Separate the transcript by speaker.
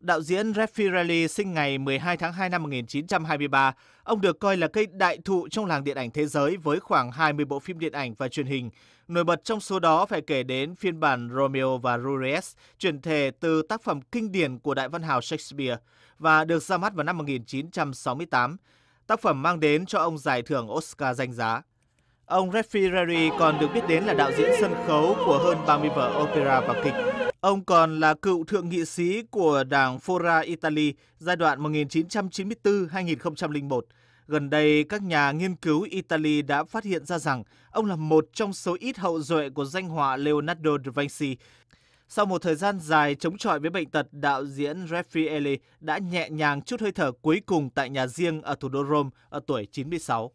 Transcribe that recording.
Speaker 1: đạo diễn Reffirelli sinh ngày 12 tháng 2 năm 1923. Ông được coi là cây đại thụ trong làng điện ảnh thế giới với khoảng 20 bộ phim điện ảnh và truyền hình. Nổi bật trong số đó phải kể đến phiên bản Romeo và Juliet, chuyển thể từ tác phẩm kinh điển của đại văn hào Shakespeare và được ra mắt vào năm 1968. Tác phẩm mang đến cho ông giải thưởng Oscar danh giá. Ông Raffi Rari còn được biết đến là đạo diễn sân khấu của hơn 30 vở opera và kịch. Ông còn là cựu thượng nghị sĩ của đảng Fora Italy giai đoạn 1994-2001. Gần đây, các nhà nghiên cứu Italy đã phát hiện ra rằng ông là một trong số ít hậu duệ của danh họa Leonardo da Vinci. Sau một thời gian dài chống chọi với bệnh tật, đạo diễn Raffaele đã nhẹ nhàng chút hơi thở cuối cùng tại nhà riêng ở thủ đô Rome ở tuổi 96.